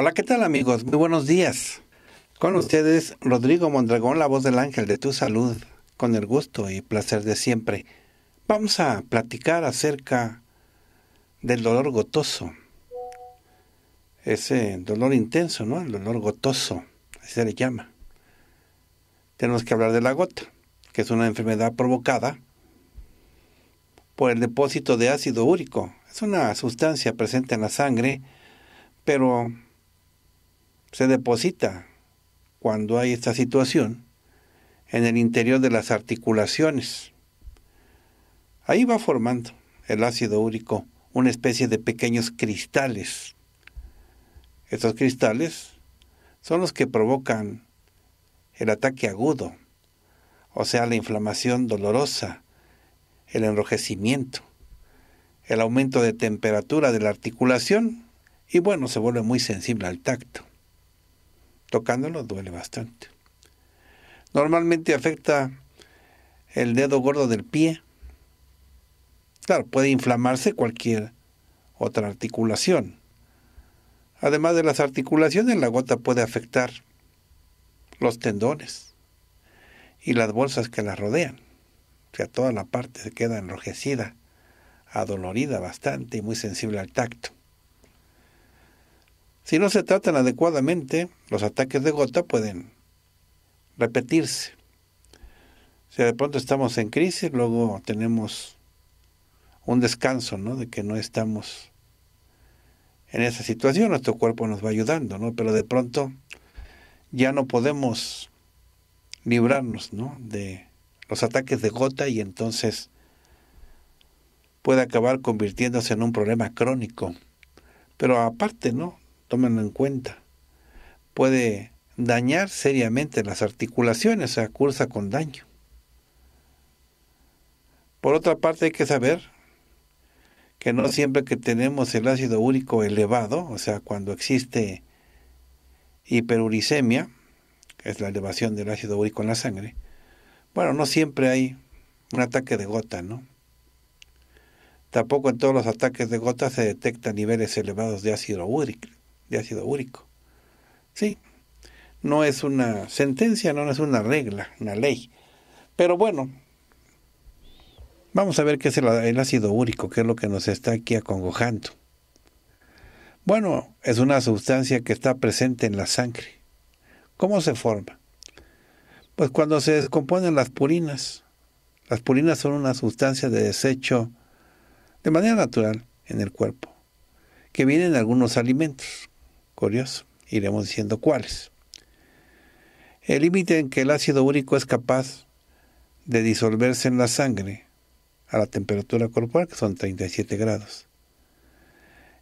Hola, ¿qué tal amigos? Muy buenos días. Con ustedes, Rodrigo Mondragón, la voz del ángel de tu salud, con el gusto y placer de siempre. Vamos a platicar acerca del dolor gotoso. Ese dolor intenso, ¿no? El dolor gotoso, así se le llama. Tenemos que hablar de la gota, que es una enfermedad provocada por el depósito de ácido úrico. Es una sustancia presente en la sangre, pero se deposita cuando hay esta situación en el interior de las articulaciones. Ahí va formando el ácido úrico una especie de pequeños cristales. Estos cristales son los que provocan el ataque agudo, o sea, la inflamación dolorosa, el enrojecimiento, el aumento de temperatura de la articulación y bueno, se vuelve muy sensible al tacto tocándolo duele bastante. Normalmente afecta el dedo gordo del pie. Claro, puede inflamarse cualquier otra articulación. Además de las articulaciones, la gota puede afectar los tendones y las bolsas que las rodean. O sea, toda la parte se queda enrojecida, adolorida bastante y muy sensible al tacto. Si no se tratan adecuadamente, los ataques de gota pueden repetirse. Si de pronto estamos en crisis, luego tenemos un descanso, ¿no? De que no estamos en esa situación, nuestro cuerpo nos va ayudando, ¿no? Pero de pronto ya no podemos librarnos, ¿no? De los ataques de gota y entonces puede acabar convirtiéndose en un problema crónico. Pero aparte, ¿no? tómenlo en cuenta. Puede dañar seriamente las articulaciones, o sea, cursa con daño. Por otra parte, hay que saber que no siempre que tenemos el ácido úrico elevado, o sea, cuando existe hiperuricemia, que es la elevación del ácido úrico en la sangre, bueno, no siempre hay un ataque de gota, ¿no? Tampoco en todos los ataques de gota se detectan niveles elevados de ácido úrico de ácido úrico. Sí, no es una sentencia, no es una regla, una ley. Pero bueno, vamos a ver qué es el, ácido úrico, qué es lo que nos está aquí acongojando. Bueno, es una sustancia que está presente en la sangre. ¿Cómo se forma? Pues cuando se descomponen las purinas. Las purinas son una sustancia de desecho de manera natural en el cuerpo, que viene en algunos alimentos, Curioso. Iremos diciendo cuáles. El límite en que el ácido úrico es capaz de disolverse en la sangre a la temperatura corporal, que son 37 grados,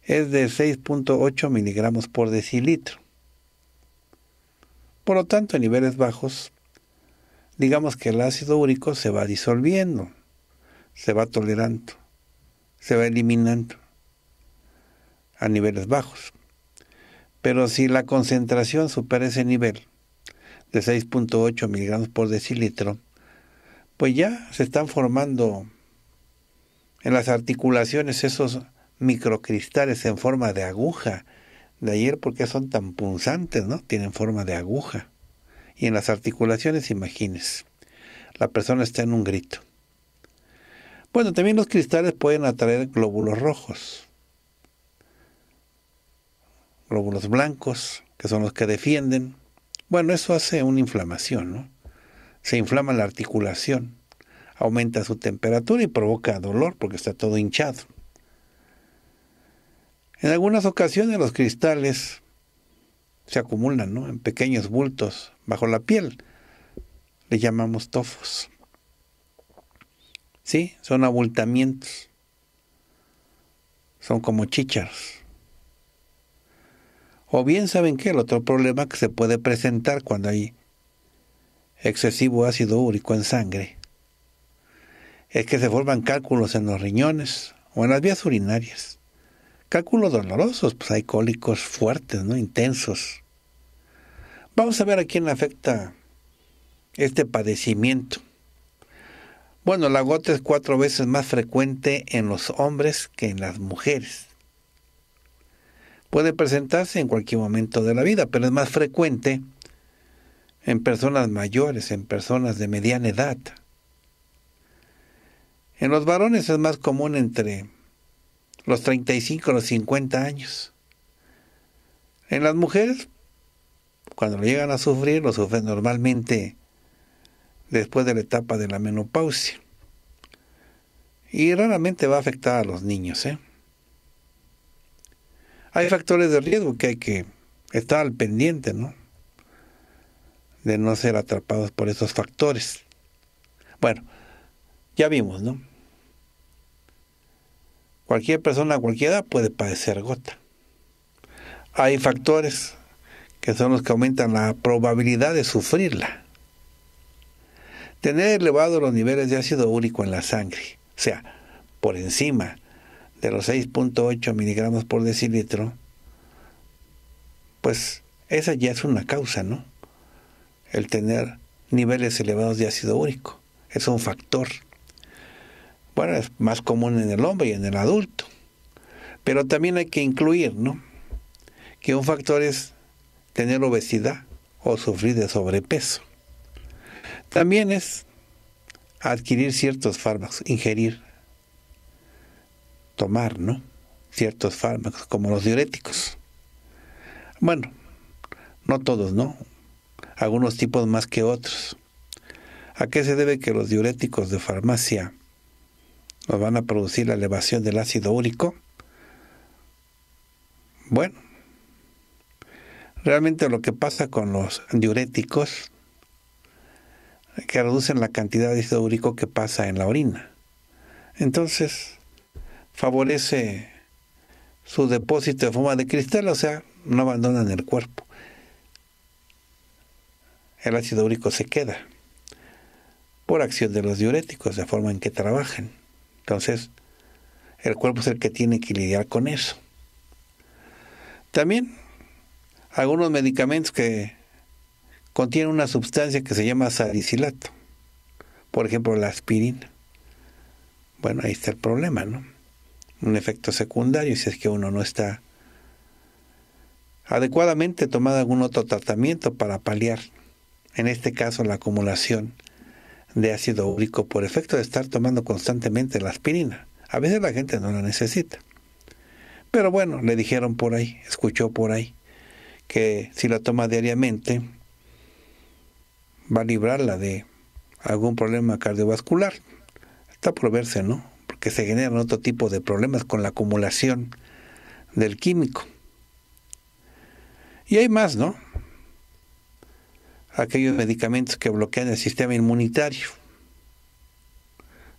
es de 6.8 miligramos por decilitro. Por lo tanto, a niveles bajos, digamos que el ácido úrico se va disolviendo, se va tolerando, se va eliminando a niveles bajos. Pero si la concentración supera ese nivel de 6.8 miligramos por decilitro, pues ya se están formando en las articulaciones esos microcristales en forma de aguja. De ayer, porque son tan punzantes, ¿no? Tienen forma de aguja. Y en las articulaciones, imagínense, la persona está en un grito. Bueno, también los cristales pueden atraer glóbulos rojos glóbulos blancos, que son los que defienden. Bueno, eso hace una inflamación, ¿no? Se inflama la articulación, aumenta su temperatura y provoca dolor porque está todo hinchado. En algunas ocasiones los cristales se acumulan ¿no? en pequeños bultos bajo la piel. Le llamamos tofos. ¿Sí? Son abultamientos. Son como chícharos. O bien saben que el otro problema que se puede presentar cuando hay excesivo ácido úrico en sangre es que se forman cálculos en los riñones o en las vías urinarias. Cálculos dolorosos, pues hay cólicos fuertes, ¿no? intensos. Vamos a ver a quién afecta este padecimiento. Bueno, la gota es cuatro veces más frecuente en los hombres que en las mujeres puede presentarse en cualquier momento de la vida, pero es más frecuente en personas mayores, en personas de mediana edad. En los varones es más común entre los 35 y los 50 años. En las mujeres, cuando lo llegan a sufrir, lo sufren normalmente después de la etapa de la menopausia. Y raramente va a afectar a los niños, ¿eh? hay factores de riesgo que hay que estar al pendiente, ¿no? De no ser atrapados por esos factores. Bueno, ya vimos, ¿no? Cualquier persona cualquiera puede padecer gota. Hay factores que son los que aumentan la probabilidad de sufrirla. Tener elevados los niveles de ácido úrico en la sangre, o sea, por encima de los 6.8 miligramos por decilitro, pues esa ya es una causa, ¿no? El tener niveles elevados de ácido úrico. Es un factor. Bueno, es más común en el hombre y en el adulto. Pero también hay que incluir, ¿no? Que un factor es tener obesidad o sufrir de sobrepeso. También es adquirir ciertos fármacos, ingerir tomar, ¿no? Ciertos fármacos, como los diuréticos. Bueno, no todos, ¿no? Algunos tipos más que otros. ¿A qué se debe que los diuréticos de farmacia nos van a producir la elevación del ácido úrico? Bueno, realmente lo que pasa con los diuréticos que reducen la cantidad de ácido úrico que pasa en la orina. Entonces, favorece su depósito de forma de cristal, o sea, no abandonan el cuerpo. El ácido úrico se queda por acción de los diuréticos, de forma en que trabajan. Entonces, el cuerpo es el que tiene que lidiar con eso. También algunos medicamentos que contienen una sustancia que se llama salicilato. Por ejemplo, la aspirina. Bueno, ahí está el problema, ¿no? un efecto secundario si es que uno no está adecuadamente tomado algún otro tratamiento para paliar, en este caso la acumulación de ácido úrico por efecto de estar tomando constantemente la aspirina. A veces la gente no la necesita. Pero bueno, le dijeron por ahí, escuchó por ahí, que si la toma diariamente va a librarla de algún problema cardiovascular. Está por verse, ¿no? que se generan otro tipo de problemas con la acumulación del químico. Y hay más, ¿no? Aquellos medicamentos que bloquean el sistema inmunitario.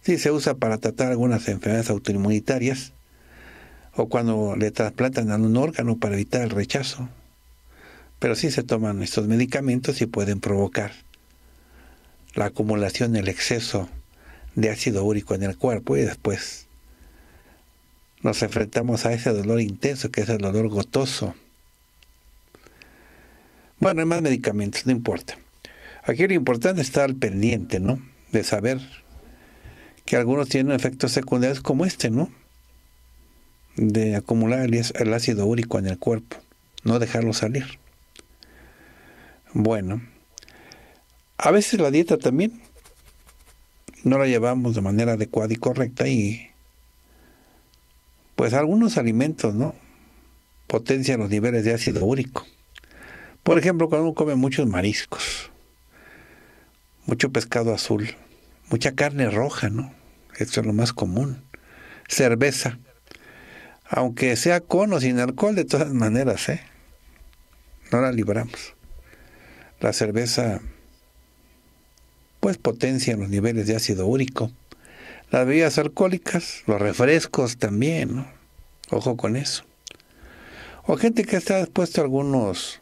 Sí, se usa para tratar algunas enfermedades autoinmunitarias o cuando le trasplantan a un órgano para evitar el rechazo. Pero sí se toman estos medicamentos y pueden provocar la acumulación, el exceso de ácido úrico en el cuerpo y después nos enfrentamos a ese dolor intenso que es el dolor gotoso. Bueno, hay más medicamentos, no importa. Aquí lo importante es estar al pendiente, ¿no? De saber que algunos tienen efectos secundarios como este, ¿no? De acumular el ácido úrico en el cuerpo, no dejarlo salir. Bueno, a veces la dieta también no la llevamos de manera adecuada y correcta y pues algunos alimentos, ¿no? Potencian los niveles de ácido úrico. Por ejemplo, cuando uno come muchos mariscos, mucho pescado azul, mucha carne roja, ¿no? Esto es lo más común. Cerveza, aunque sea con o sin alcohol, de todas maneras, ¿eh? No la libramos. La cerveza pues potencia los niveles de ácido úrico. Las bebidas alcohólicas, los refrescos también, Ojo con eso. O gente que está expuesto a algunos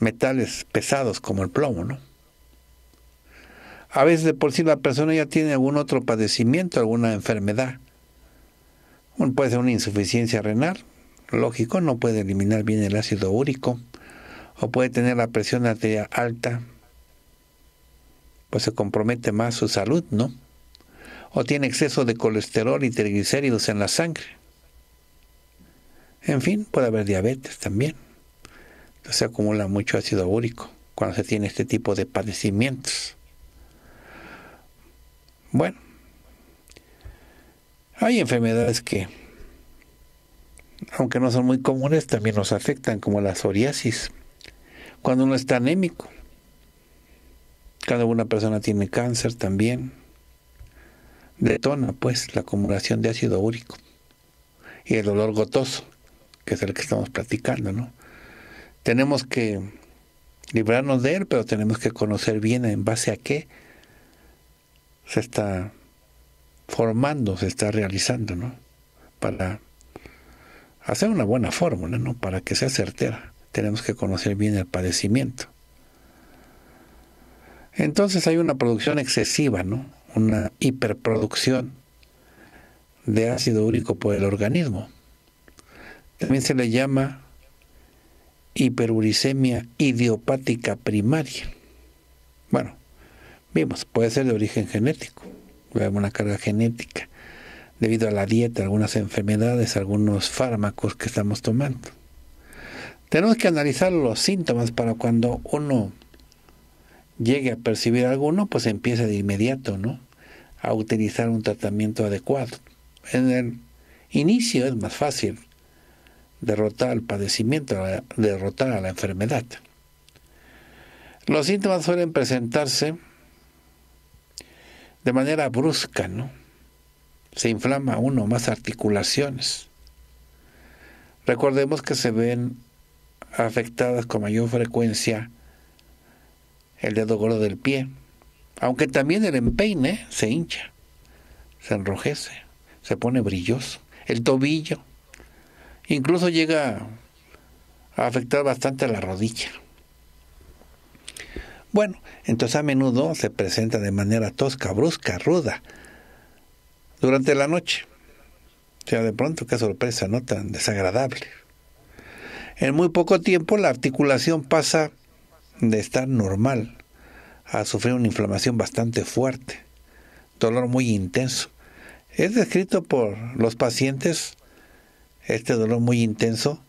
metales pesados como el plomo, ¿no? A veces de por sí la persona ya tiene algún otro padecimiento, alguna enfermedad. puede ser una insuficiencia renal, lógico, no puede eliminar bien el ácido úrico, o puede tener la presión arterial alta, pues se compromete más su salud, ¿no? O tiene exceso de colesterol y triglicéridos en la sangre. En fin, puede haber diabetes también. Entonces se acumula mucho ácido úrico cuando se tiene este tipo de padecimientos. Bueno, hay enfermedades que, aunque no son muy comunes, también nos afectan, como la psoriasis. Cuando uno está anémico, cada una persona tiene cáncer también. Detona pues la acumulación de ácido úrico y el olor gotoso, que es el que estamos platicando, ¿no? Tenemos que librarnos de él, pero tenemos que conocer bien en base a qué se está formando, se está realizando, ¿no? Para hacer una buena fórmula, ¿no? Para que sea certera, tenemos que conocer bien el padecimiento. Entonces hay una producción excesiva, ¿no? Una hiperproducción de ácido úrico por el organismo. También se le llama hiperuricemia idiopática primaria. Bueno, vimos, puede ser de origen genético, una una carga genética, debido a la dieta, algunas enfermedades, algunos fármacos que estamos tomando. Tenemos que analizar los síntomas para cuando uno llegue a percibir alguno, pues empieza de inmediato, A utilizar un tratamiento adecuado. En el inicio es más fácil derrotar al padecimiento, derrotar a la enfermedad. Los síntomas suelen presentarse de manera brusca, ¿no? Se inflama uno más articulaciones. Recordemos que se ven afectadas con mayor frecuencia el dedo gordo del pie, aunque también el empeine se hincha, se enrojece, se pone brilloso, el tobillo, incluso llega a afectar bastante a la rodilla. Bueno, entonces a menudo se presenta de manera tosca, brusca, ruda, durante la noche. O sea, de pronto, qué sorpresa, no tan desagradable. En muy poco tiempo la articulación pasa de estar normal a sufrir una inflamación bastante fuerte, dolor muy intenso. Es descrito por los pacientes este dolor muy intenso,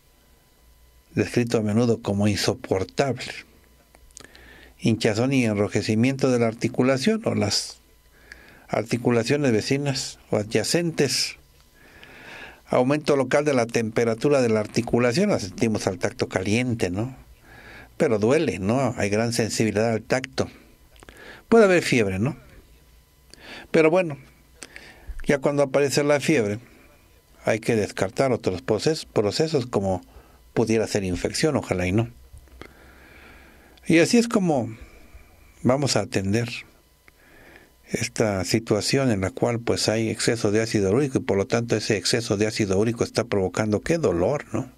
descrito a menudo como insoportable. Hinchazón y enrojecimiento de la articulación o las articulaciones vecinas o adyacentes. Aumento local de la temperatura de la articulación, la sentimos al tacto caliente, ¿no? pero duele, ¿no? Hay gran sensibilidad al tacto. Puede haber fiebre, ¿no? Pero bueno, ya cuando aparece la fiebre, hay que descartar otros procesos como pudiera ser infección, ojalá y no. Y así es como vamos a atender esta situación en la cual pues hay exceso de ácido úrico y por lo tanto ese exceso de ácido úrico está provocando qué dolor, ¿no?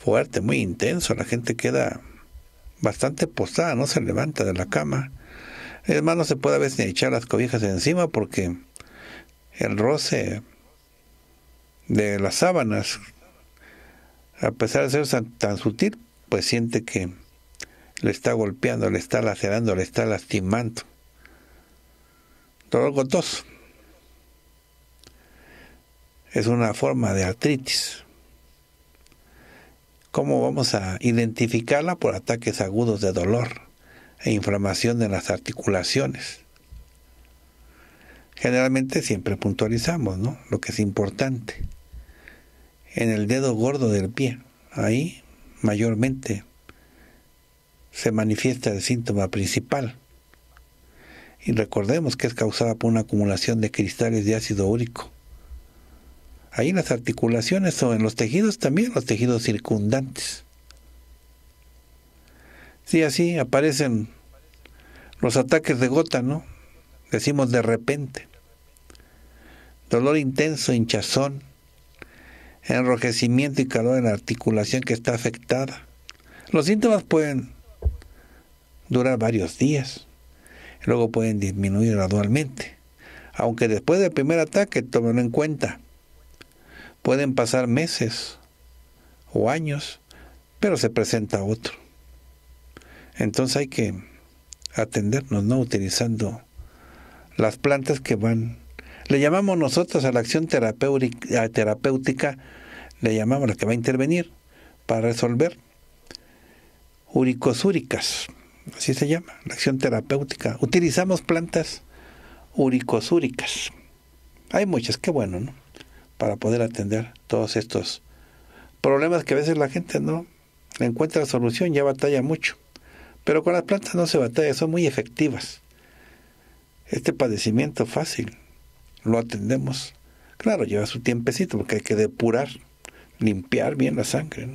fuerte, muy intenso. La gente queda bastante postada, no se levanta de la cama. Es más, no se puede a veces ni echar las cobijas encima porque el roce de las sábanas, a pesar de ser tan, sutil, pues siente que le está golpeando, le está lacerando, le está lastimando. Dolor gotoso. Es una forma de artritis. ¿Cómo vamos a identificarla por ataques agudos de dolor e inflamación de las articulaciones? Generalmente siempre puntualizamos, Lo que es importante. En el dedo gordo del pie, ahí mayormente se manifiesta el síntoma principal. Y recordemos que es causada por una acumulación de cristales de ácido úrico ahí en las articulaciones o en los tejidos también, los tejidos circundantes. Sí, así aparecen los ataques de gota, ¿no? Decimos de repente. Dolor intenso, hinchazón, enrojecimiento y calor en la articulación que está afectada. Los síntomas pueden durar varios días, luego pueden disminuir gradualmente, aunque después del primer ataque, tómenlo en cuenta Pueden pasar meses o años, pero se presenta otro. Entonces hay que atendernos, ¿no? Utilizando las plantas que van. Le llamamos nosotros a la acción terapéutica, le llamamos la que va a intervenir para resolver uricosúricas, así se llama, la acción terapéutica. Utilizamos plantas uricosúricas. Hay muchas, qué bueno, ¿no? para poder atender todos estos problemas que a veces la gente no encuentra encuentra solución, ya batalla mucho. Pero con las plantas no se batalla, son muy efectivas. Este padecimiento fácil lo atendemos. Claro, lleva su tiempecito porque hay que depurar, limpiar bien la sangre,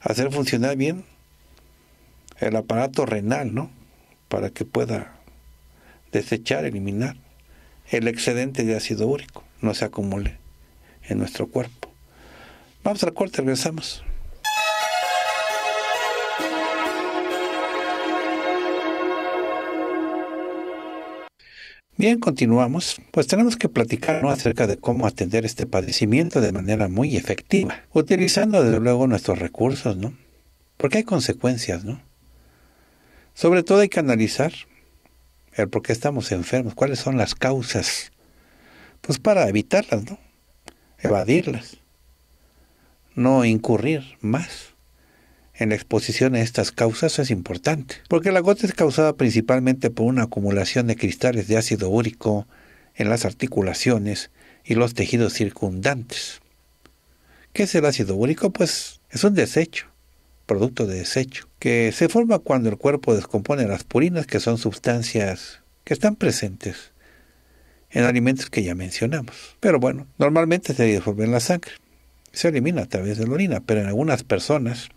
hacer funcionar bien el aparato renal, ¿no? Para que pueda desechar, eliminar el excedente de ácido úrico, no se acumule en nuestro cuerpo. Vamos al corte, regresamos. Bien, continuamos. Pues tenemos que platicar acerca de cómo atender este padecimiento de manera muy efectiva, utilizando desde luego nuestros recursos, ¿no? Porque hay consecuencias, ¿no? Sobre todo hay que analizar el por qué estamos enfermos, cuáles son las causas, pues para evitarlas, ¿no? evadirlas, no incurrir más en la exposición a estas causas es importante, porque la gota es causada principalmente por una acumulación de cristales de ácido úrico en las articulaciones y los tejidos circundantes. ¿Qué es el ácido úrico? Pues es un desecho, producto de desecho, que se forma cuando el cuerpo descompone las purinas, que son sustancias que están presentes en alimentos que ya mencionamos. Pero bueno, normalmente se disuelve en la sangre. Se elimina a través de la orina, pero en algunas personas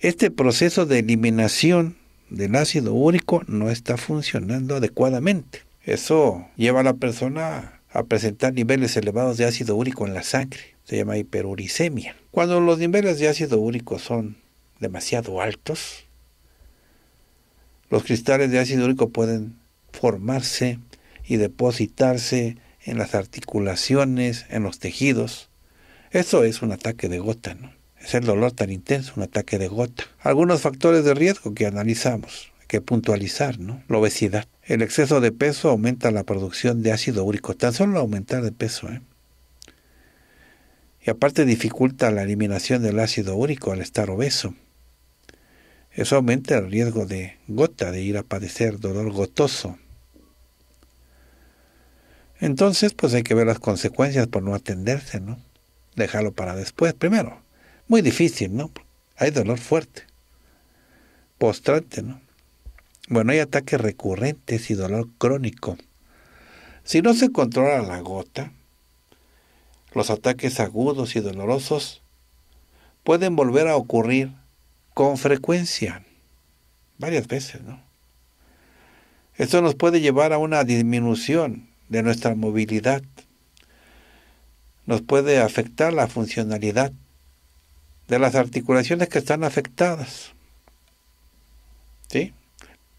este proceso de eliminación del ácido úrico no está funcionando adecuadamente. Eso lleva a la persona a presentar niveles elevados de ácido úrico en la sangre. Se llama hiperuricemia. Cuando los niveles de ácido úrico son demasiado altos, los cristales de ácido úrico pueden formarse y depositarse en las articulaciones, en los tejidos. Eso es un ataque de gota, ¿no? Es el dolor tan intenso, un ataque de gota. Algunos factores de riesgo que analizamos, que puntualizar, ¿no? La obesidad. El exceso de peso aumenta la producción de ácido úrico, tan solo aumentar de peso, ¿eh? Y aparte dificulta la eliminación del ácido úrico al estar obeso. Eso aumenta el riesgo de gota, de ir a padecer dolor gotoso. Entonces, pues hay que ver las consecuencias por no atenderse, ¿no? Dejarlo para después, primero. Muy difícil, ¿no? Hay dolor fuerte, postrante, ¿no? Bueno, hay ataques recurrentes y dolor crónico. Si no se controla la gota, los ataques agudos y dolorosos pueden volver a ocurrir con frecuencia, varias veces, ¿no? Esto nos puede llevar a una disminución de nuestra movilidad. Nos puede afectar la funcionalidad de las articulaciones que están afectadas. ¿Sí?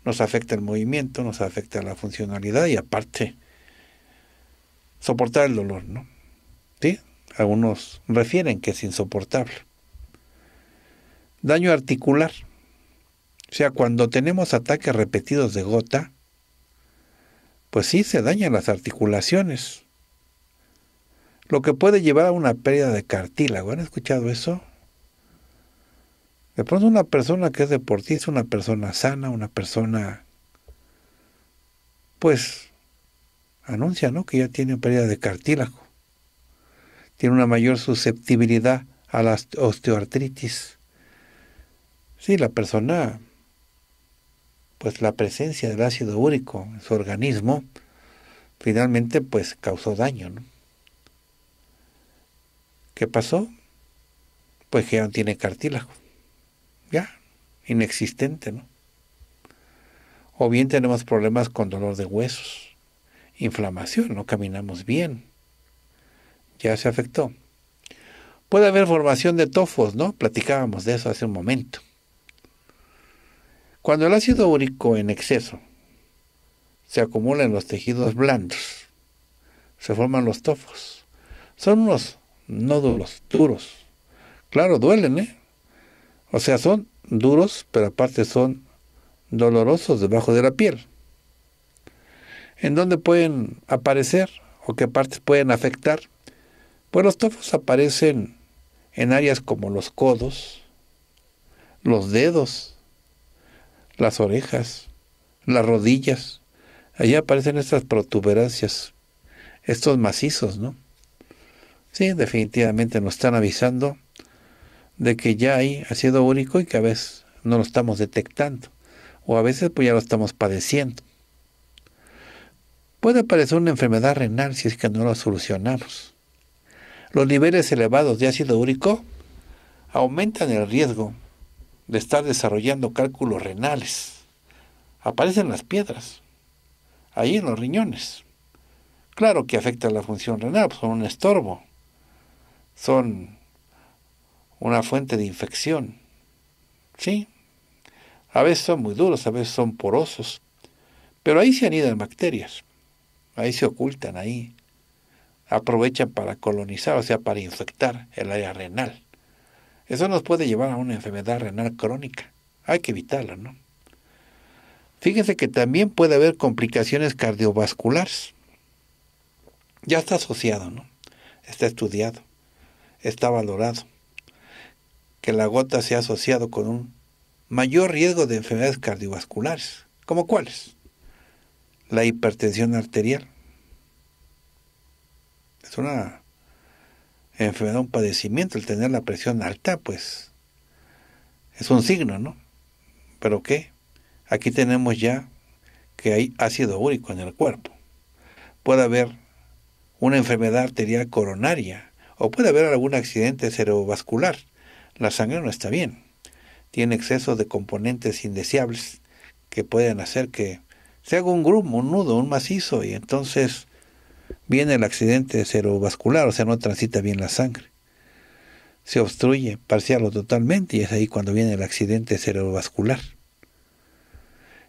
Nos afecta el movimiento, nos afecta la funcionalidad y aparte soportar el dolor, ¿no? ¿Sí? Algunos refieren que es insoportable. Daño articular. O sea, cuando tenemos ataques repetidos de gota, pues sí se dañan las articulaciones, lo que puede llevar a una pérdida de cartílago. ¿Han escuchado eso? De pronto una persona que es deportista, una persona sana, una persona, pues, anuncia, ¿no? Que ya tiene pérdida de cartílago. Tiene una mayor susceptibilidad a la osteoartritis. Sí, la persona pues la presencia del ácido úrico en su organismo finalmente pues causó daño. ¿no? ¿Qué pasó? Pues que ya no tiene cartílago. Ya, inexistente, ¿no? O bien tenemos problemas con dolor de huesos, inflamación, no caminamos bien. Ya se afectó. Puede haber formación de tofos, ¿no? Platicábamos de eso hace un momento. Cuando el ácido úrico en exceso se acumula en los tejidos blandos, se forman los tofos. Son unos nódulos duros. Claro, duelen, ¿eh? O sea, son duros, pero aparte son dolorosos debajo de la piel. ¿En dónde pueden aparecer o qué partes pueden afectar? Pues los tofos aparecen en áreas como los codos, los dedos, las orejas, las rodillas. Allí aparecen estas protuberancias, estos macizos, ¿no? Sí, definitivamente nos están avisando de que ya hay ácido úrico y que a veces no lo estamos detectando, o a veces pues ya lo estamos padeciendo. Puede aparecer una enfermedad renal si es que no la solucionamos. Los niveles elevados de ácido úrico aumentan el riesgo de estar desarrollando cálculos renales. Aparecen las piedras, ahí en los riñones. Claro que afecta la función renal, pues, son un estorbo, son una fuente de infección. ¿Sí? A veces son muy duros, a veces son porosos, pero ahí se anidan bacterias, ahí se ocultan, ahí aprovechan para colonizar, o sea, para infectar el área renal. Eso nos puede llevar a una enfermedad renal crónica. Hay que evitarla, ¿no? Fíjense que también puede haber complicaciones cardiovasculares. Ya está asociado, ¿no? Está estudiado, está valorado. Que la gota se ha asociado con un mayor riesgo de enfermedades cardiovasculares. ¿Como cuáles? La hipertensión arterial. Es una enfermedad, un padecimiento, el tener la presión alta, pues es un signo, ¿no? Pero ¿qué? Aquí tenemos ya que hay ácido úrico en el cuerpo. Puede haber una enfermedad arterial coronaria o puede haber algún accidente cerebrovascular. La sangre no está bien. Tiene exceso de componentes indeseables que pueden hacer que se haga un grumo, un nudo, un macizo y entonces viene el accidente cerebrovascular, o sea, no transita bien la sangre. Se obstruye parcial o totalmente y es ahí cuando viene el accidente cerebrovascular.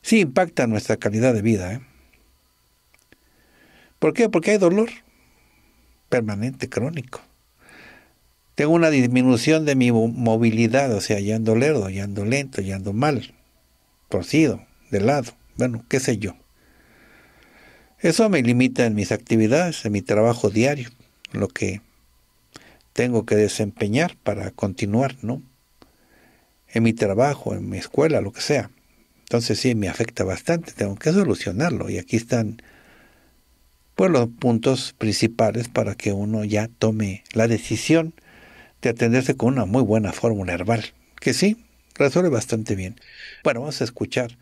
Sí impacta nuestra calidad de vida. ¿eh? ¿Por qué? Porque hay dolor permanente, crónico. Tengo una disminución de mi movilidad, o sea, ya ando lerdo, ya ando lento, ya ando mal, torcido, de lado, bueno, qué sé yo. Eso me limita en mis actividades, en mi trabajo diario, lo que tengo que desempeñar para continuar, ¿no? En mi trabajo, en mi escuela, lo que sea. Entonces sí, me afecta bastante, tengo que solucionarlo. Y aquí están pues los puntos principales para que uno ya tome la decisión de atenderse con una muy buena fórmula herbal, que sí, resuelve bastante bien. Bueno, vamos a escuchar.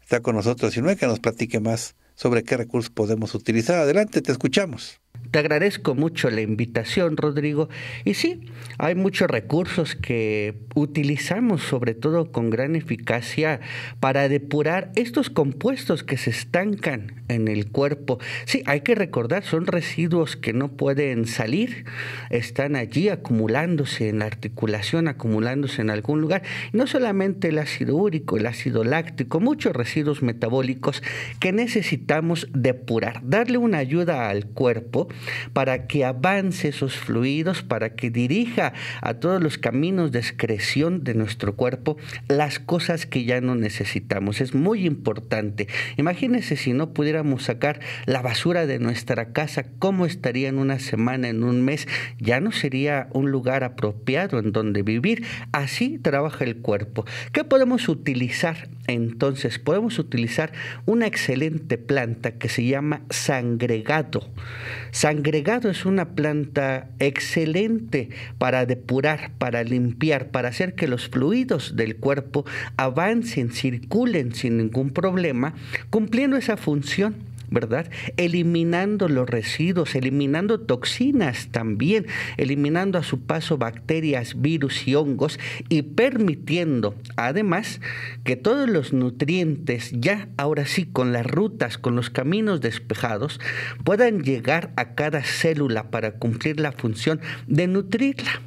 Está con nosotros y no hay que nos platique más sobre qué recursos podemos utilizar. Adelante, te escuchamos. Te agradezco mucho la invitación, Rodrigo. Y sí, hay muchos recursos que utilizamos, sobre todo con gran eficacia, para depurar estos compuestos que se estancan en el cuerpo. Sí, hay que recordar, son residuos que no pueden salir, están allí acumulándose en la articulación, acumulándose en algún lugar. No solamente el ácido úrico, el ácido láctico, muchos residuos metabólicos que necesitamos depurar, darle una ayuda al cuerpo para que avance esos fluidos, para que dirija a todos los caminos de excreción de nuestro cuerpo las cosas que ya no necesitamos. Es muy importante. Imagínense si no pudiéramos sacar la basura de nuestra casa, ¿cómo estaría en una semana, en un mes? Ya no sería un lugar apropiado en donde vivir. Así trabaja el cuerpo. ¿Qué podemos utilizar entonces podemos utilizar una excelente planta que se llama sangregado. Sangregado es una planta excelente para depurar, para limpiar, para hacer que los fluidos del cuerpo avancen, circulen sin ningún problema, cumpliendo esa función ¿verdad? Eliminando los residuos, eliminando toxinas también, eliminando a su paso bacterias, virus y hongos y permitiendo además que todos los nutrientes ya ahora sí con las rutas, con los caminos despejados, puedan llegar a cada célula para cumplir la función de nutrirla.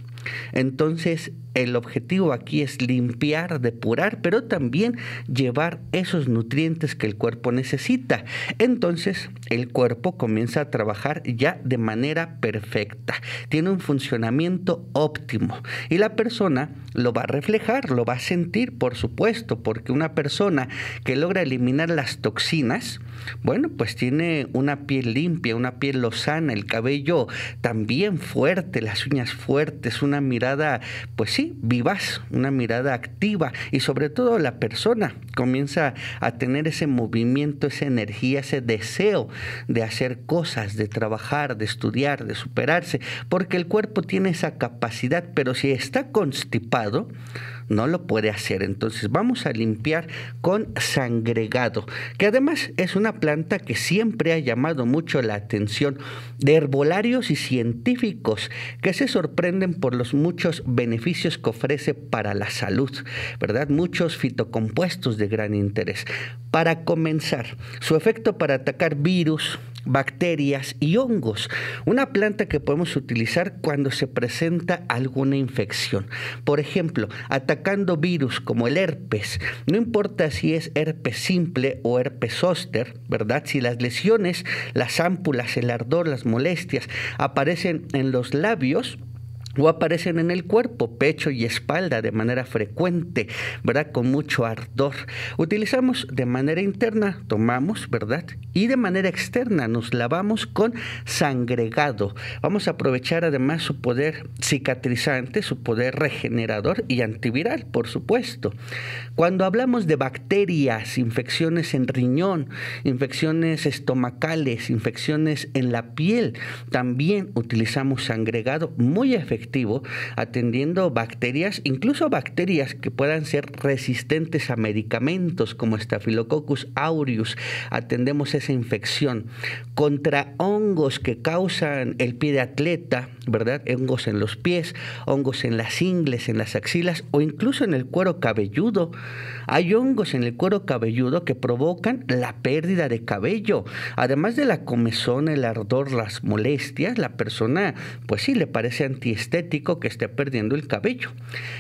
Entonces, el objetivo aquí es limpiar, depurar, pero también llevar esos nutrientes que el cuerpo necesita. Entonces, el cuerpo comienza a trabajar ya de manera perfecta. Tiene un funcionamiento óptimo y la persona lo va a reflejar, lo va a sentir, por supuesto, porque una persona que logra eliminar las toxinas, bueno, pues tiene una piel limpia, una piel lozana, el cabello también fuerte, las uñas fuertes, una mirada, pues sí, vivaz, una mirada activa y sobre todo la persona comienza a tener ese movimiento, esa energía, ese deseo de hacer cosas, de trabajar, de estudiar, de superarse, porque el cuerpo tiene esa capacidad, pero si está constipado, no lo puede hacer. Entonces vamos a limpiar con sangregado, que además es una planta que siempre ha llamado mucho la atención de herbolarios y científicos que se sorprenden por los muchos beneficios que ofrece para la salud, ¿verdad? Muchos fitocompuestos de gran interés. Para comenzar, su efecto para atacar virus, bacterias y hongos. Una planta que podemos utilizar cuando se presenta alguna infección. Por ejemplo, atacando virus como el herpes. No importa si es herpes simple o herpes zóster, ¿verdad? Si las lesiones, las ámpulas, el ardor, las molestias aparecen en los labios, o aparecen en el cuerpo, pecho y espalda de manera frecuente, ¿verdad? Con mucho ardor. Utilizamos de manera interna, tomamos, ¿verdad? Y de manera externa nos lavamos con sangregado. Vamos a aprovechar además su poder cicatrizante, su poder regenerador y antiviral, por supuesto. Cuando hablamos de bacterias, infecciones en riñón, infecciones estomacales, infecciones en la piel, también utilizamos sangregado muy efectivamente atendiendo bacterias, incluso bacterias que puedan ser resistentes a medicamentos como Staphylococcus aureus, atendemos esa infección. Contra hongos que causan el pie de atleta, ¿verdad? Hongos en los pies, hongos en las ingles, en las axilas o incluso en el cuero cabelludo. Hay hongos en el cuero cabelludo que provocan la pérdida de cabello. Además de la comezón, el ardor, las molestias, la persona, pues sí, le parece antiestética que esté perdiendo el cabello.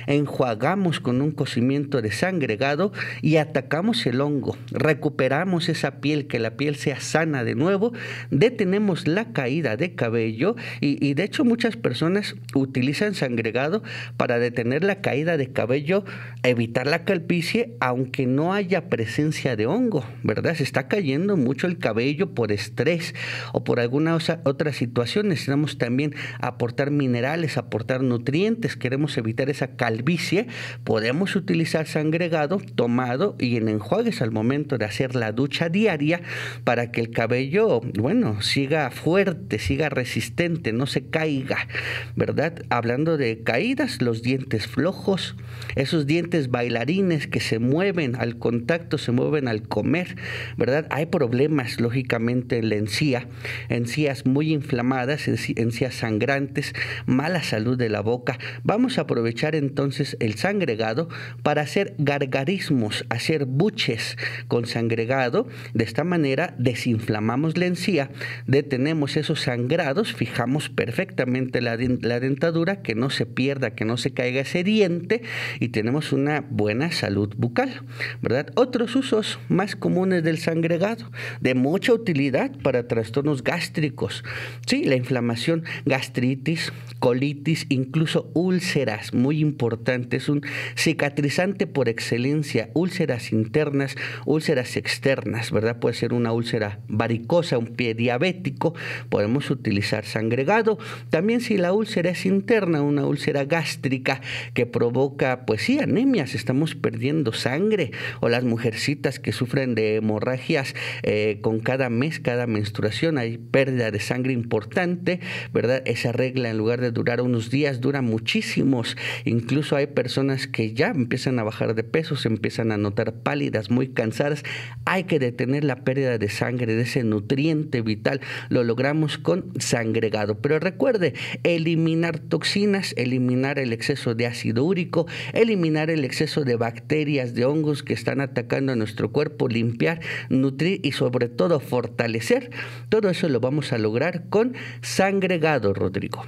Enjuagamos con un cocimiento de sangregado y atacamos el hongo. Recuperamos esa piel, que la piel sea sana de nuevo. Detenemos la caída de cabello y, de hecho muchas personas utilizan sangregado para detener la caída de cabello, evitar la calpicie aunque no haya presencia de hongo, ¿verdad? Se está cayendo mucho el cabello por estrés o por alguna otra situación. Necesitamos también aportar minerales, aportar nutrientes, queremos evitar esa calvicie, podemos utilizar sangregado tomado y en enjuagues al momento de hacer la ducha diaria para que el cabello, bueno, siga fuerte, siga resistente, no se caiga, ¿verdad? Hablando de caídas, los dientes flojos, esos dientes bailarines que se mueven al contacto, se mueven al comer, ¿verdad? Hay problemas, lógicamente, en la encía, encías muy inflamadas, encías sangrantes, malas salud de la boca, vamos a aprovechar entonces el sangregado para hacer gargarismos, hacer buches con sangregado. De esta manera desinflamamos la encía, detenemos esos sangrados, fijamos perfectamente la, dentadura, que no se pierda, que no se caiga ese diente y tenemos una buena salud bucal, ¿verdad? Otros usos más comunes del sangregado, de mucha utilidad para trastornos gástricos, ¿sí? La inflamación, gastritis, colitis, incluso úlceras, muy importantes, un cicatrizante por excelencia, úlceras internas, úlceras externas, ¿verdad? Puede ser una úlcera varicosa, un pie diabético, podemos utilizar sangregado. También si la úlcera es interna, una úlcera gástrica que provoca, pues sí, anemias, estamos perdiendo sangre, o las mujercitas que sufren de hemorragias eh, con cada mes, cada menstruación, hay pérdida de sangre importante, ¿verdad? Esa regla en lugar de durar un unos días, dura muchísimos. Incluso hay personas que ya empiezan a bajar de peso, se empiezan a notar pálidas, muy cansadas. Hay que detener la pérdida de sangre, de ese nutriente vital. Lo logramos con sangregado. Pero recuerde, eliminar toxinas, eliminar el exceso de ácido úrico, eliminar el exceso de bacterias, de hongos que están atacando a nuestro cuerpo, limpiar, nutrir y sobre todo fortalecer. Todo eso lo vamos a lograr con sangregado, Rodrigo.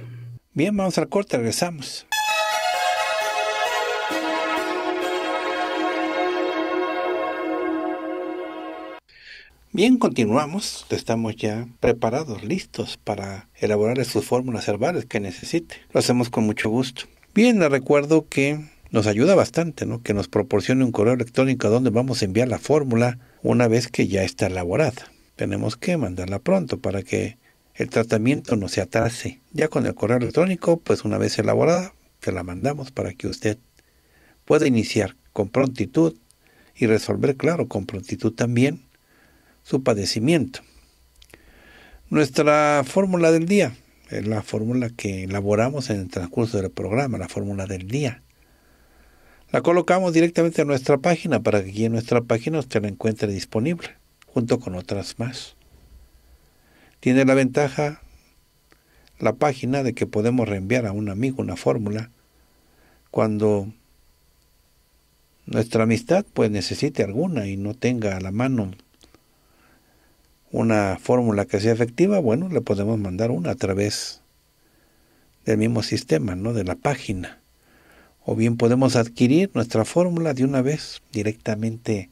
Bien, vamos al corte, regresamos. Bien, continuamos. Estamos ya preparados, listos para elaborar sus fórmulas herbales que necesite. Lo hacemos con mucho gusto. Bien, le recuerdo que nos ayuda bastante, ¿no? Que nos proporcione un correo electrónico donde vamos a enviar la fórmula una vez que ya está elaborada. Tenemos que mandarla pronto para que el tratamiento no se atrase. Ya con el correo electrónico, pues una vez elaborada, te la mandamos para que usted pueda iniciar con prontitud y resolver, claro, con prontitud también su padecimiento. Nuestra fórmula del día es la fórmula que elaboramos en el transcurso del programa, la fórmula del día. La colocamos directamente en nuestra página para que aquí en nuestra página usted la encuentre disponible, junto con otras más. Tiene la ventaja la página de que podemos reenviar a un amigo una fórmula cuando nuestra amistad pues necesite alguna y no tenga a la mano una fórmula que sea efectiva, bueno, le podemos mandar una a través del mismo sistema, ¿no? De la página. O bien podemos adquirir nuestra fórmula de una vez directamente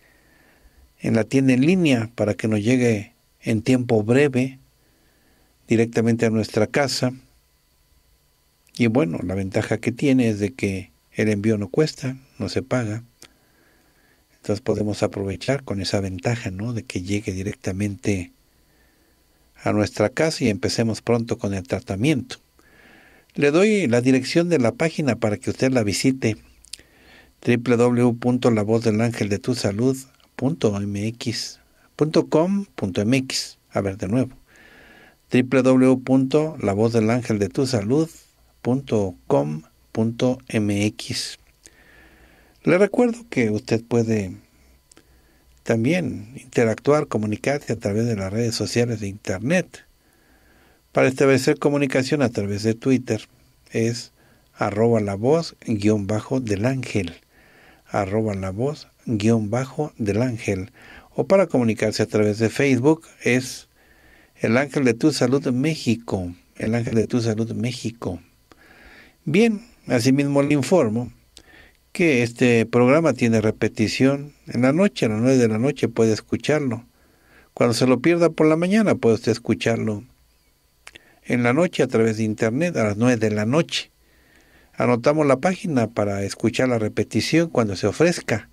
en la tienda en línea para que nos llegue en tiempo breve directamente a nuestra casa. Y bueno, la ventaja que tiene es de que el envío no cuesta, no se paga. Entonces podemos aprovechar con esa ventaja, ¿no? De que llegue directamente a nuestra casa y empecemos pronto con el tratamiento. Le doy la dirección de la página para que usted la visite www.lavozdelangeldetusalud.mx.com.mx. A ver de nuevo www.lavozdelangeldetusalud.com.mx. Le recuerdo que usted puede también interactuar, comunicarse a través de las redes sociales de Internet. Para establecer comunicación a través de Twitter es arroba la voz guión bajo del ángel, arroba la voz guión bajo del ángel. O para comunicarse a través de Facebook es el ángel de tu salud México, el ángel de tu salud México. Bien, asimismo le informo que este programa tiene repetición en la noche, a las 9 de la noche puede escucharlo. Cuando se lo pierda por la mañana puede usted escucharlo en la noche a través de internet a las 9 de la noche. Anotamos la página para escuchar la repetición cuando se ofrezca.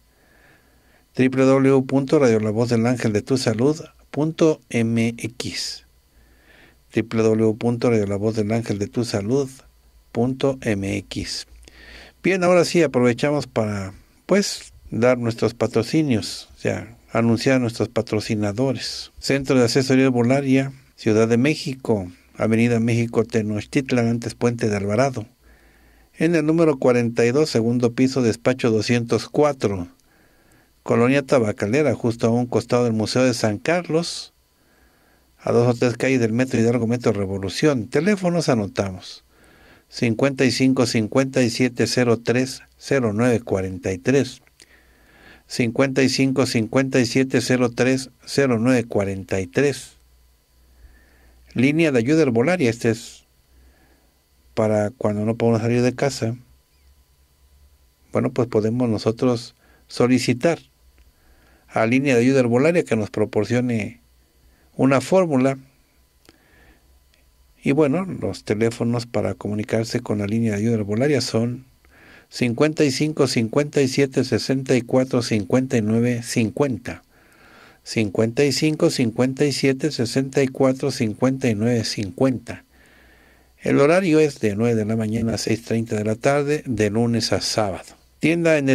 del ángel de tu salud .mx mx Bien, ahora sí aprovechamos para pues dar nuestros patrocinios, o sea, anunciar a nuestros patrocinadores. Centro de Asesoría Volaria, Ciudad de México, Avenida México Tenochtitlan, antes Puente de Alvarado. En el número 42, segundo piso, despacho 204 Colonia Tabacalera, justo a un costado del Museo de San Carlos, a dos o tres calles del Metro Hidalgo Metro Revolución. Teléfonos anotamos. 55 5703 0943. 55 5703 0943. Línea de ayuda herbolaria, este es para cuando no podemos salir de casa. Bueno, pues podemos nosotros solicitar a línea de ayuda herbolaria que nos proporcione una fórmula. Y bueno, los teléfonos para comunicarse con la línea de ayuda herbolaria son 55 57 64 59 50. 55 57 64 59 50. El horario es de 9 de la mañana a 6.30 de la tarde, de lunes a sábado. Tienda en de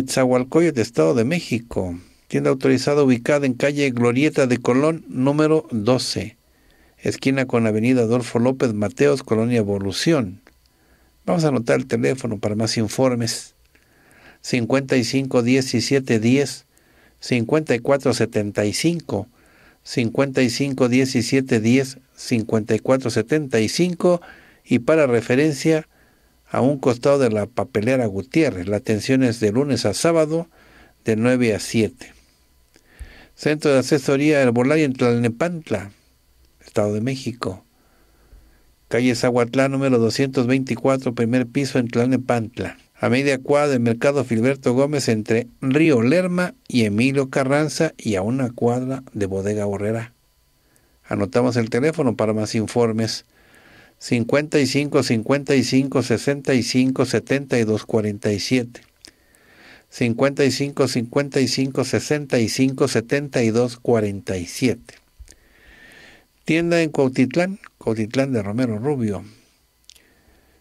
Estado de México. Tienda autorizada ubicada en calle Glorieta de Colón, número 12, esquina con Avenida Adolfo López Mateos, Colonia Evolución. Vamos a anotar el teléfono para más informes. 55 17 10 54 75 55 17 10 54 75 y para referencia a un costado de la papelera Gutiérrez. La atención es de lunes a sábado de 9 a 7. Centro de Asesoría Herbolaria en Tlalnepantla, Estado de México. Calle Zaguatlán, número 224, primer piso en Tlalnepantla. A media cuadra del Mercado Filberto Gómez entre Río Lerma y Emilio Carranza y a una cuadra de Bodega Borrera. Anotamos el teléfono para más informes. 55 55 65 72 47. 55 55 65 72 47. Tienda en Cuautitlán, Cuautitlán de Romero Rubio,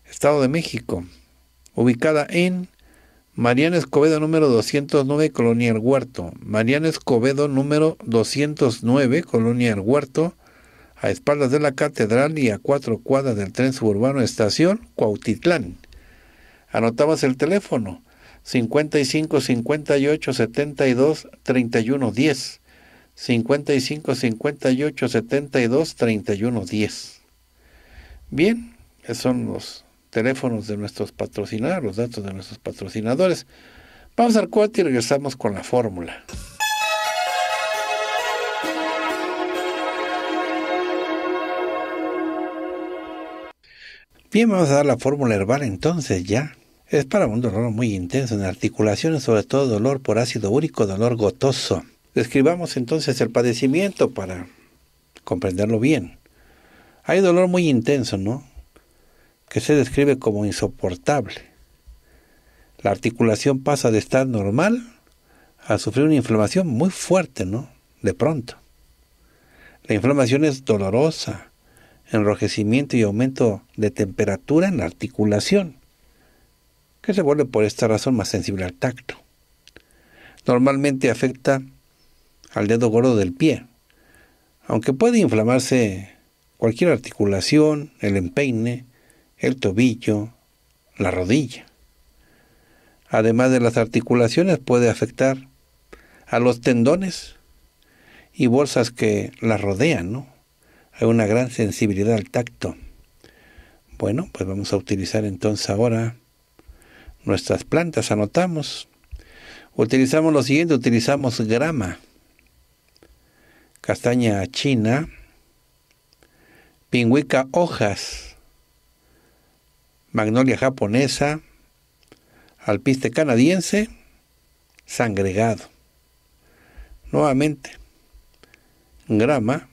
Estado de México, ubicada en Mariano Escobedo número 209, Colonia El Huerto. Mariano Escobedo número 209, Colonia El Huerto, a espaldas de la catedral y a cuatro cuadras del tren suburbano Estación Cuautitlán. Anotabas el teléfono 55 58 72 31 10. 55 58 72 31 10. Bien, esos son los teléfonos de nuestros patrocinadores, los datos de nuestros patrocinadores. Vamos al cuate y regresamos con la fórmula. Bien, vamos a dar la fórmula herbal entonces ya. Es para un dolor muy intenso en articulaciones, sobre todo dolor por ácido úrico, dolor gotoso. Describamos entonces el padecimiento para comprenderlo bien. Hay dolor muy intenso, ¿no? Que se describe como insoportable. La articulación pasa de estar normal a sufrir una inflamación muy fuerte, ¿no? De pronto. La inflamación es dolorosa, enrojecimiento y aumento de temperatura en la articulación que se vuelve por esta razón más sensible al tacto. Normalmente afecta al dedo gordo del pie, aunque puede inflamarse cualquier articulación, el empeine, el tobillo, la rodilla. Además de las articulaciones puede afectar a los tendones y bolsas que las rodean, Hay una gran sensibilidad al tacto. Bueno, pues vamos a utilizar entonces ahora nuestras plantas, anotamos. Utilizamos lo siguiente, utilizamos grama, castaña china, pingüica hojas, magnolia japonesa, alpiste canadiense, sangregado. Nuevamente, grama,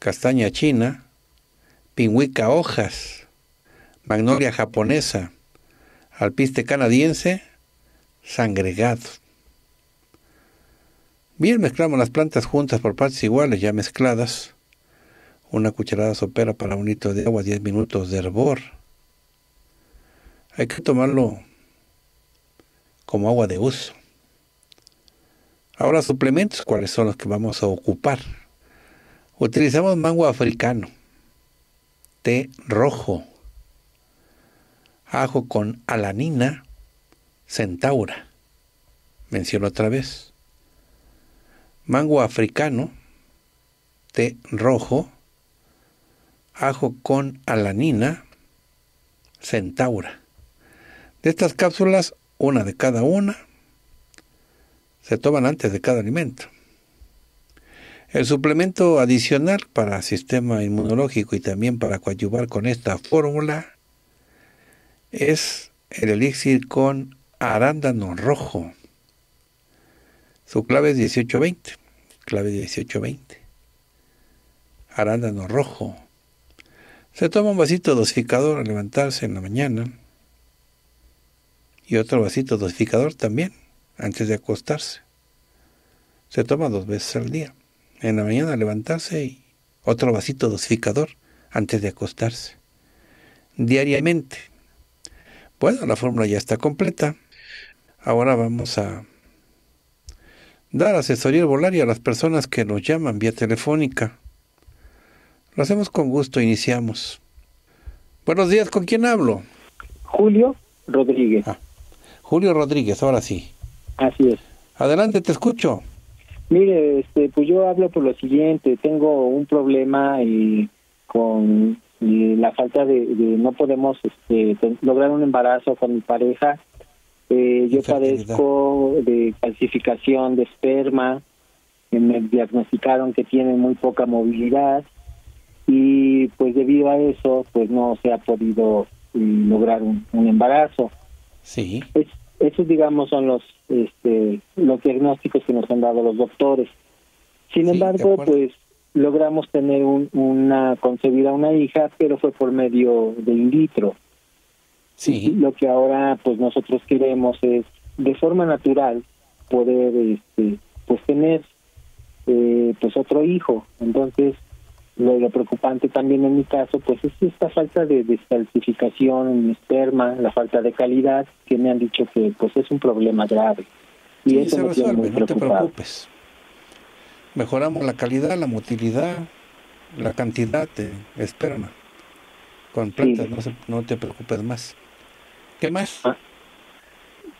castaña china, pingüica hojas, magnolia japonesa, alpiste canadiense, sangregado. Bien mezclamos las plantas juntas por partes iguales, ya mezcladas. Una cucharada sopera para un litro de agua, 10 minutos de hervor. Hay que tomarlo como agua de uso. Ahora suplementos, ¿cuáles son los que vamos a ocupar? Utilizamos mango africano, té rojo, ajo con alanina centaura, menciono otra vez. Mango africano, té rojo, ajo con alanina centaura. De estas cápsulas, una de cada una, se toman antes de cada alimento. El suplemento adicional para sistema inmunológico y también para coadyuvar con esta fórmula es el elixir con arándano rojo. Su clave es 1820. Clave 1820. Arándano rojo. Se toma un vasito dosificador al levantarse en la mañana y otro vasito dosificador también antes de acostarse. Se toma dos veces al día. En la mañana levantarse y otro vasito dosificador antes de acostarse. Diariamente bueno, la fórmula ya está completa. Ahora vamos a dar asesoría volaria a las personas que nos llaman vía telefónica. Lo hacemos con gusto, iniciamos. Buenos días, ¿con quién hablo? Julio Rodríguez. Ah, Julio Rodríguez, ahora sí. Así es. Adelante, te escucho. Mire, este, pues yo hablo por lo siguiente, tengo un problema y eh, con la falta de, de, no podemos este, lograr un embarazo con mi pareja. Eh, yo padezco de calcificación de esperma, me diagnosticaron que tiene muy poca movilidad y pues debido a eso pues no se ha podido eh, lograr un, embarazo. Sí. esos digamos son los este, los diagnósticos que nos han dado los doctores. Sin embargo, pues logramos tener un, una concebida una hija, pero fue por medio de in vitro. Sí. Lo que ahora pues nosotros queremos es de forma natural poder este, pues tener eh, pues otro hijo. Entonces lo, preocupante también en mi caso pues es esta falta de descalcificación en esperma, la falta de calidad que me han dicho que pues es un problema grave. Y eso me tiene muy preocupado mejoramos la calidad, la motilidad, la cantidad de esperma. Con plantas no, te preocupes más. ¿Qué más? Ah,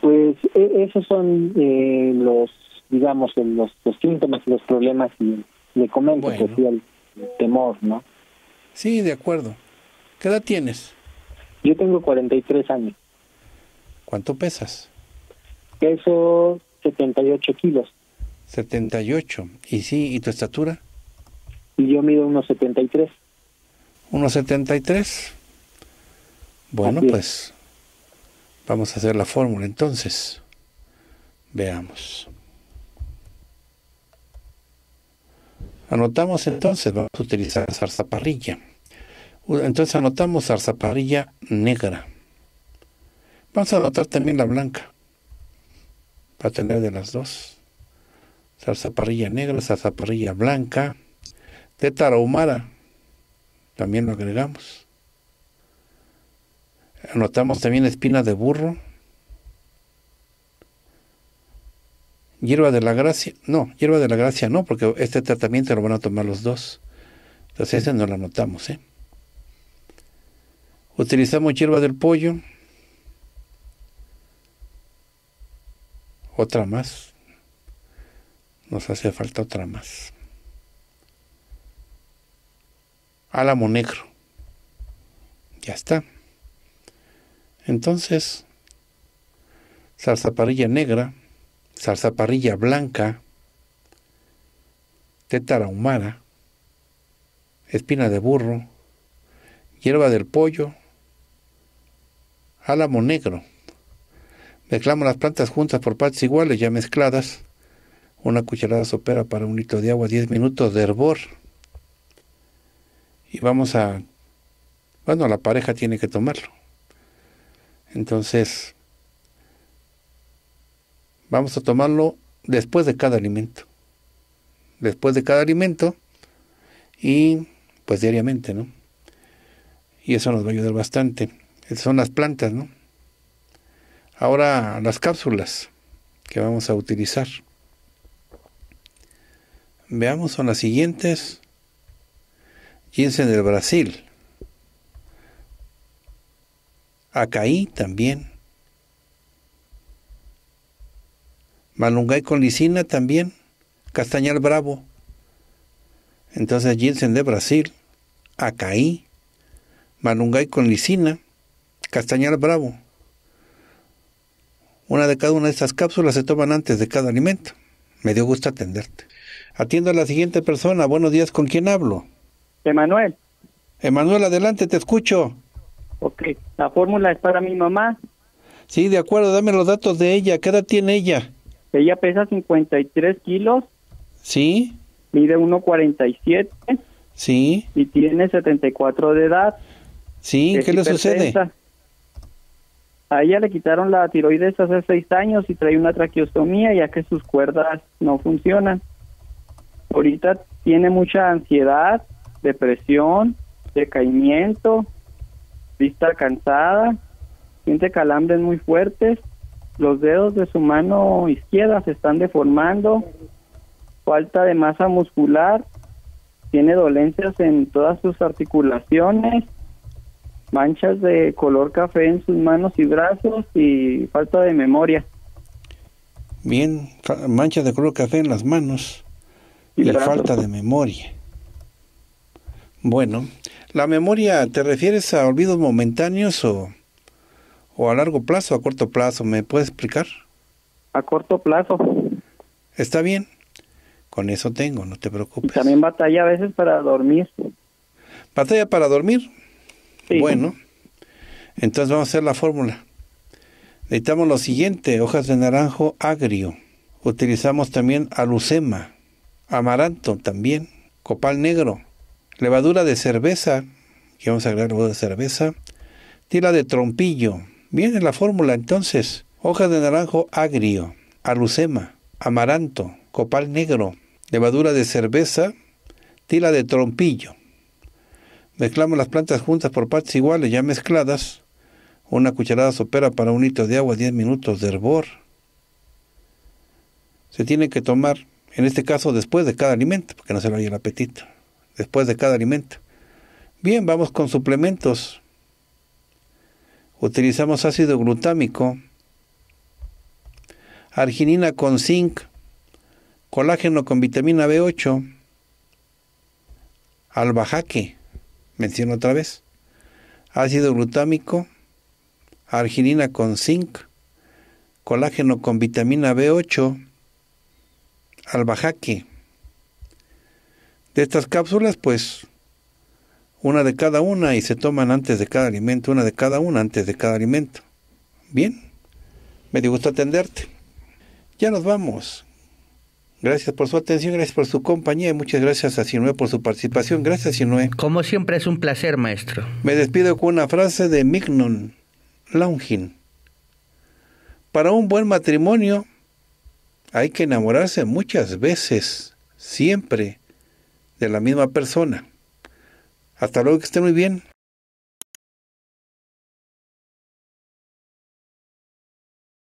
pues e, esos son eh, los, digamos, los, los síntomas, los problemas y le comento que el, temor, ¿no? Sí, de acuerdo. ¿Qué edad tienes? Yo tengo 43 años. ¿Cuánto pesas? Peso 78 kilos. 78. ¿Y sí? ¿Y tu estatura? y Yo mido unos 1.73. Bueno, pues vamos a hacer la fórmula entonces. Veamos. Anotamos entonces, vamos a utilizar zarzaparrilla. Entonces anotamos zarzaparrilla negra. Vamos a anotar también la blanca, para tener de las dos. Salsa parrilla negra, salsa parrilla blanca, tétara humara, también lo agregamos. Anotamos también espina de burro, hierba de la gracia, no, hierba de la gracia no, porque este tratamiento lo van a tomar los dos. Entonces ese no la anotamos. ¿eh? Utilizamos hierba del pollo, otra más, nos hace falta otra más. Álamo negro. Ya está. Entonces, parrilla negra, parrilla blanca, tétara humana espina de burro, hierba del pollo, álamo negro. Mezclamos las plantas juntas por partes iguales, ya mezcladas, una cucharada sopera para un litro de agua, 10 minutos de hervor. Y vamos a... Bueno, la pareja tiene que tomarlo. Entonces, vamos a tomarlo después de cada alimento. Después de cada alimento y pues diariamente, ¿no? Y eso nos va a ayudar bastante. son las plantas, ¿no? Ahora las cápsulas que vamos a utilizar veamos, son las siguientes. Jensen del Brasil. Acaí también. Malungay con lisina también. Castañal Bravo. Entonces Jensen de Brasil. Acaí. Malungay con lisina. Castañal Bravo. Una de cada una de estas cápsulas se toman antes de cada alimento. Me dio gusto atenderte. Atiendo a la siguiente persona. Buenos días, ¿con quién hablo? Emanuel. Emanuel, adelante, te escucho. Ok, la fórmula es para mi mamá. Sí, de acuerdo, dame los datos de ella. ¿Qué edad tiene ella? Ella pesa 53 kilos. Sí. Mide 1,47. Sí. Y tiene 74 de edad. Sí, ¿qué le sucede? A ella le quitaron la tiroides hace 6 años y trae una traqueostomía ya que sus cuerdas no funcionan ahorita tiene mucha ansiedad, depresión, decaimiento, vista cansada, siente calambres muy fuertes, los dedos de su mano izquierda se están deformando, falta de masa muscular, tiene dolencias en todas sus articulaciones, manchas de color café en sus manos y brazos y falta de memoria. Bien, manchas de color café en las manos. Y, falta de memoria. Bueno, ¿la memoria te refieres a olvidos momentáneos o, o a largo plazo, a corto plazo? ¿Me puedes explicar? A corto plazo. Está bien. Con eso tengo, no te preocupes. También batalla a veces para dormir. ¿Batalla para dormir? Sí. Bueno, entonces vamos a hacer la fórmula. Necesitamos lo siguiente, hojas de naranjo agrio. Utilizamos también alucema amaranto también, copal negro, levadura de cerveza, que vamos a agregar levadura de cerveza, tila de trompillo. Viene la fórmula entonces, hoja de naranjo agrio, alucema, amaranto, copal negro, levadura de cerveza, tila de trompillo. Mezclamos las plantas juntas por partes iguales, ya mezcladas. Una cucharada sopera para un litro de agua, 10 minutos de hervor. Se tiene que tomar en este caso, después de cada alimento, porque no se le vaya el apetito. Después de cada alimento. Bien, vamos con suplementos. Utilizamos ácido glutámico, arginina con zinc, colágeno con vitamina B8, albajaque, menciono otra vez, ácido glutámico, arginina con zinc, colágeno con vitamina B8, albahaque. De estas cápsulas, pues una de cada una y se toman antes de cada alimento, una de cada una antes de cada alimento. Bien, me dio gusto atenderte. Ya nos vamos. Gracias por su atención, gracias por su compañía y muchas gracias a Sinue por su participación. Gracias, Sinue. Como siempre, es un placer, maestro. Me despido con una frase de Mignon Longin. Para un buen matrimonio, hay que enamorarse muchas veces, siempre, de la misma persona. Hasta luego, que esté muy bien.